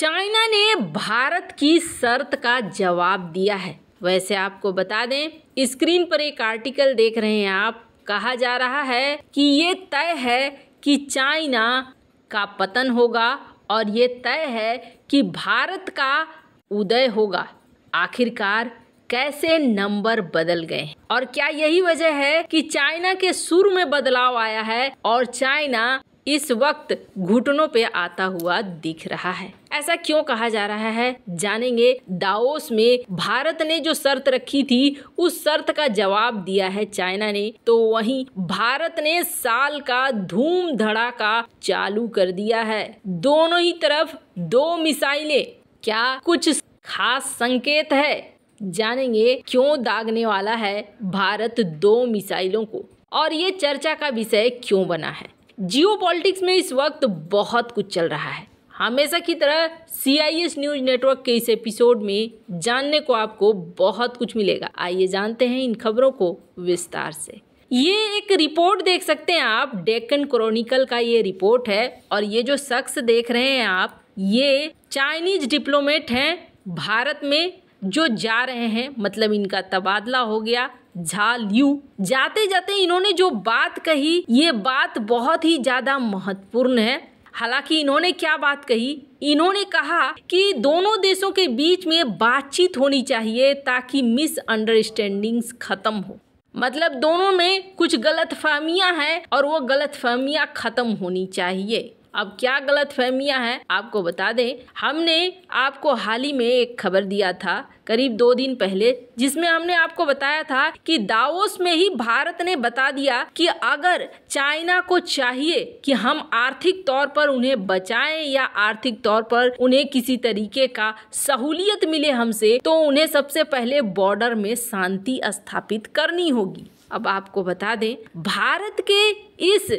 China ने भारत की शर्त का जवाब दिया है वैसे आपको बता दें स्क्रीन पर एक आर्टिकल देख रहे हैं आप कहा जा रहा है कि ये तय है कि चाइना का पतन होगा और ये तय है कि भारत का उदय होगा आखिरकार कैसे नंबर बदल गए और क्या यही वजह है कि चाइना के सुर में बदलाव आया है और चाइना इस वक्त घुटनों पे आता हुआ दिख रहा है ऐसा क्यों कहा जा रहा है जानेंगे दाओस में भारत ने जो शर्त रखी थी उस शर्त का जवाब दिया है चाइना ने तो वहीं भारत ने साल का धूम धड़ाका चालू कर दिया है दोनों ही तरफ दो मिसाइलें क्या कुछ खास संकेत है जानेंगे क्यों दागने वाला है भारत दो मिसाइलों को और ये चर्चा का विषय क्यों बना है जियो पॉलिटिक्स में इस वक्त बहुत कुछ चल रहा है हमेशा की तरह C I S news network के इस एपिसोड में जानने को आपको बहुत कुछ मिलेगा आइए जानते हैं इन खबरों को विस्तार से ये एक रिपोर्ट देख सकते हैं आप डेक्कन क्रॉनिकल का ये रिपोर्ट है और ये जो शख्स देख रहे हैं आप ये चाइनीज डिप्लोमेट हैं भारत में जो जा रहे हैं मतलब इनका तबादला हो गया झा लियू जाते जाते इन्होंने जो बात कही ये बात बहुत ही ज़्यादा महत्वपूर्ण है हालांकि इन्होंने क्या बात कही इन्होंने कहा कि दोनों देशों के बीच में बातचीत होनी चाहिए ताकि मिसअंडरस्टैंडिंग्स खत्म हो मतलब दोनों में कुछ गलत फहमियाँ हैं और वो गलत फहमियाँ ख़त्म होनी चाहिए अब क्या गलत फहमियाँ हैं आपको बता दें हमने आपको हाल ही में एक खबर दिया था करीब दो दिन पहले जिसमें हमने आपको बताया था कि दावोस में ही भारत ने बता दिया कि अगर चाइना को चाहिए कि हम आर्थिक तौर पर उन्हें बचाएं या आर्थिक तौर पर उन्हें किसी तरीके का सहूलियत मिले हमसे तो उन्हें सबसे पहले बॉर्डर में शांति स्थापित करनी होगी अब आपको बता दें भारत के इस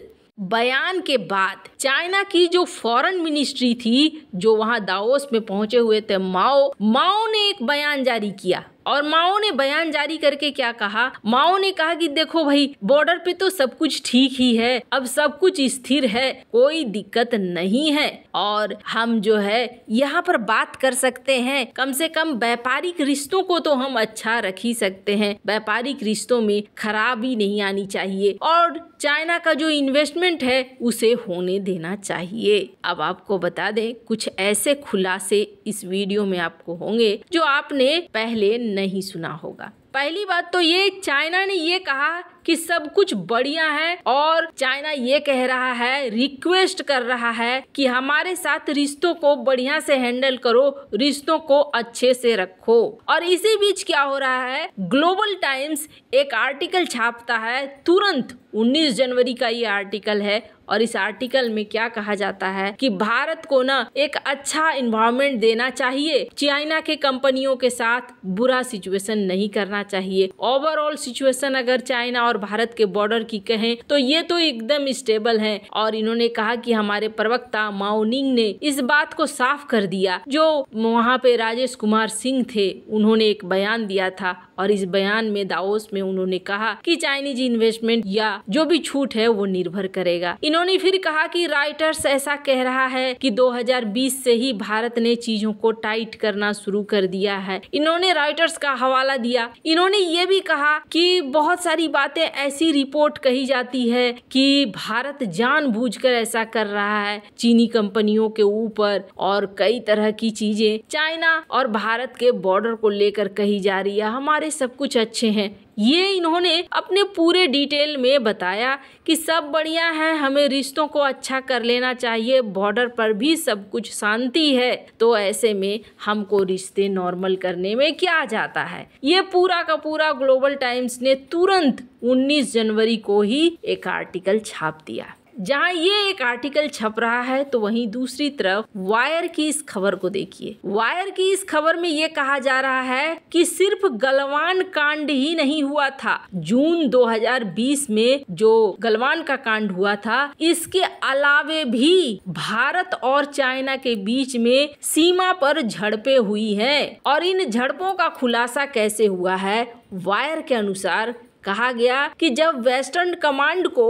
बयान के बाद चाइना की जो फॉरेन मिनिस्ट्री थी जो वहां दाओस में पहुंचे हुए थे माओ माओ ने एक बयान जारी किया और माओ ने बयान जारी करके क्या कहा माओ ने कहा कि देखो भाई बॉर्डर पे तो सब कुछ ठीक ही है अब सब कुछ स्थिर है कोई दिक्कत नहीं है और हम जो है यहाँ पर बात कर सकते हैं कम से कम व्यापारिक रिश्तों को तो हम अच्छा रख ही सकते हैं व्यापारिक रिश्तों में खराबी नहीं आनी चाहिए और चाइना का जो इन्वेस्टमेंट है उसे होने देना चाहिए अब आपको बता दें कुछ ऐसे खुलासे इस वीडियो में आपको होंगे जो आपने पहले नहीं नहीं सुना होगा पहली बात तो ये चाइना ने ये कहा कि सब कुछ बढ़िया है और चाइना ये कह रहा है रिक्वेस्ट कर रहा है कि हमारे साथ रिश्तों को बढ़िया से हैंडल करो रिश्तों को अच्छे से रखो और इसी बीच क्या हो रहा है ग्लोबल टाइम्स एक आर्टिकल छापता है तुरंत 19 जनवरी का ये आर्टिकल है और इस आर्टिकल में क्या कहा जाता है कि भारत को ना एक अच्छा इन्वायरमेंट देना चाहिए चाइना के कंपनियों के साथ बुरा सिचुएशन नहीं करना चाहिए ओवरऑल सिचुएशन अगर चाइना और भारत के बॉर्डर की कहें तो ये तो एकदम स्टेबल है और इन्होंने कहा कि हमारे प्रवक्ता माओनिंग ने इस बात को साफ कर दिया जो वहाँ पे राजेश कुमार सिंह थे उन्होंने एक बयान दिया था और इस बयान में दाओस में उन्होंने कहा कि चाइनीज इन्वेस्टमेंट या जो भी छूट है वो निर्भर करेगा इन्होंने फिर कहा कि राइटर्स ऐसा कह रहा है कि 2020 से ही भारत ने चीजों को टाइट करना शुरू कर दिया है इन्होंने राइटर्स का हवाला दिया इन्होंने ये भी कहा कि बहुत सारी बातें ऐसी रिपोर्ट कही जाती है कि भारत जान ऐसा कर रहा है चीनी कंपनियों के ऊपर और कई तरह की चीजें चाइना और भारत के बॉर्डर को लेकर कही जा रही है हमारे सब कुछ अच्छे हैं ये इन्होंने अपने पूरे डिटेल में बताया कि सब बढ़िया है हमें रिश्तों को अच्छा कर लेना चाहिए बॉर्डर पर भी सब कुछ शांति है तो ऐसे में हमको रिश्ते नॉर्मल करने में क्या जाता है ये पूरा का पूरा ग्लोबल टाइम्स ने तुरंत 19 जनवरी को ही एक आर्टिकल छाप दिया जहाँ ये एक आर्टिकल छप रहा है तो वहीं दूसरी तरफ वायर की इस खबर को देखिए वायर की इस खबर में ये कहा जा रहा है कि सिर्फ गलवान कांड ही नहीं हुआ था जून 2020 में जो गलवान का कांड हुआ था इसके अलावे भी भारत और चाइना के बीच में सीमा पर झड़पें हुई हैं और इन झड़पों का खुलासा कैसे हुआ है वायर के अनुसार कहा गया कि जब वेस्टर्न कमांड को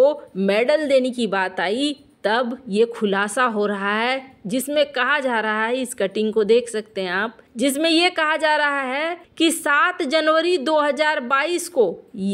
मेडल देने की बात आई तब ये खुलासा हो रहा है जिसमें कहा जा रहा है इस कटिंग को देख सकते हैं आप जिसमें ये कहा जा रहा है कि 7 जनवरी 2022 को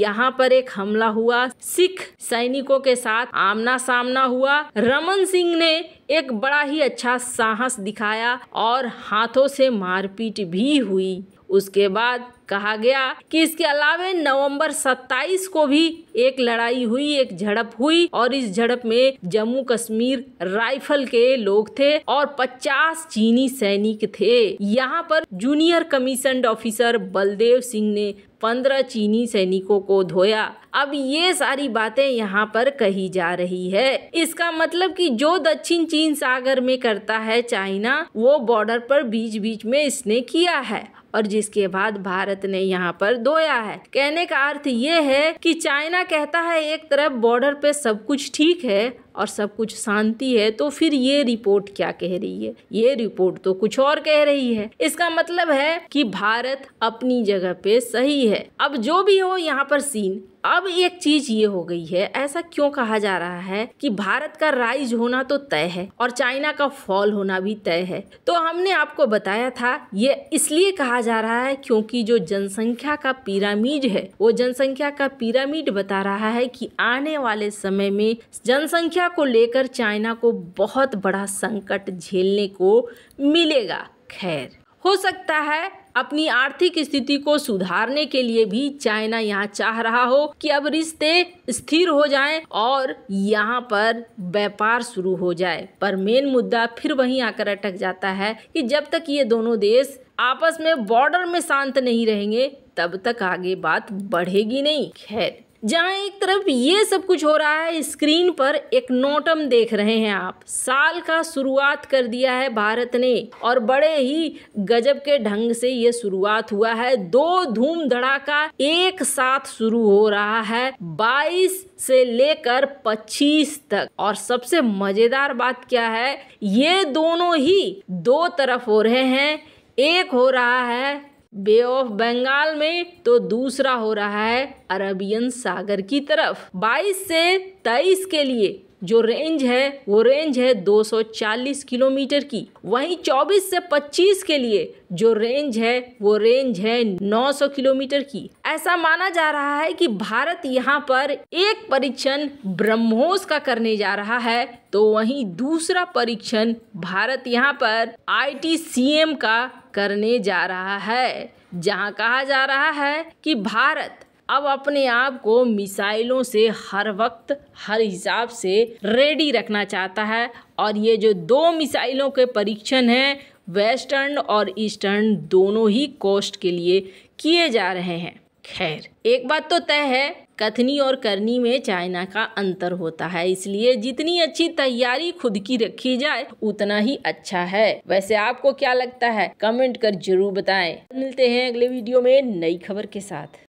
यहाँ पर एक हमला हुआ सिख सैनिकों के साथ आमना सामना हुआ रमन सिंह ने एक बड़ा ही अच्छा साहस दिखाया और हाथों से मारपीट भी हुई उसके बाद कहा गया कि इसके अलावे नवंबर 27 को भी एक लड़ाई हुई एक झड़प हुई और इस झड़प में जम्मू कश्मीर राइफल के लोग थे और 50 चीनी सैनिक थे यहाँ पर junior commission officer Baldev Singh ने पंद्रह चीनी सैनिकों को धोया अब ये सारी बातें यहाँ पर कही जा रही है इसका मतलब कि जो दक्षिण चीन सागर में करता है चाइना वो बॉर्डर पर बीच बीच में इसने किया है और जिसके बाद भारत ने यहाँ पर दोया है कहने का अर्थ ये है कि चाइना कहता है एक तरफ बॉर्डर पे सब कुछ ठीक है और सब कुछ शांति है तो फिर ये रिपोर्ट क्या कह रही है ये रिपोर्ट तो कुछ और कह रही है इसका मतलब है कि भारत अपनी जगह पे सही है अब जो भी हो यहाँ पर सीन अब एक चीज ये हो गई है ऐसा क्यों कहा जा रहा है कि भारत का राइज होना तो तय है और चाइना का फॉल होना भी तय है तो हमने आपको बताया था ये इसलिए कहा जा रहा है क्योंकि जो जनसंख्या का पिरामिड है वो जनसंख्या का पिरामिड बता रहा है कि आने वाले समय में जनसंख्या यात्रा को लेकर चाइना को बहुत बड़ा संकट झेलने को मिलेगा खैर हो सकता है अपनी आर्थिक स्थिति को सुधारने के लिए भी चाइना यहाँ चाह रहा हो कि अब रिश्ते स्थिर हो जाएं और यहाँ पर व्यापार शुरू हो जाए पर मेन मुद्दा फिर वहीं आकर अटक जाता है कि जब तक ये दोनों देश आपस में बॉर्डर में शांत नहीं रहेंगे तब तक आगे बात बढ़ेगी नहीं खैर जहाँ एक तरफ ये सब कुछ हो रहा है स्क्रीन पर एक नोटम देख रहे हैं आप साल का शुरुआत कर दिया है भारत ने और बड़े ही गजब के ढंग से ये शुरुआत हुआ है दो धूम धड़ाका एक साथ शुरू हो रहा है 22 से लेकर 25 तक और सबसे मजेदार बात क्या है ये दोनों ही दो तरफ हो रहे हैं एक हो रहा है बे ऑफ बंगाल में तो दूसरा हो रहा है अरबियन सागर की तरफ 22 से 23 के लिए जो रेंज है वो रेंज है 240 किलोमीटर की वहीं 24 से 25 के लिए जो रेंज है वो रेंज है 900 किलोमीटर की ऐसा माना जा रहा है कि भारत यहाँ पर एक परीक्षण ब्रह्मोस का करने जा रहा है तो वहीं दूसरा परीक्षण भारत यहाँ पर आई का करने जा रहा है जहाँ कहा जा रहा है कि भारत अब अपने आप को मिसाइलों से हर वक्त हर हिसाब से रेडी रखना चाहता है और ये जो दो मिसाइलों के परीक्षण हैं वेस्टर्न और ईस्टर्न दोनों ही कोस्ट के लिए किए जा रहे हैं खैर एक बात तो तय है कथनी और करनी में चाइना का अंतर होता है इसलिए जितनी अच्छी तैयारी खुद की रखी जाए उतना ही अच्छा है वैसे आपको क्या लगता है कमेंट कर जरूर बताएं मिलते हैं अगले वीडियो में नई खबर के साथ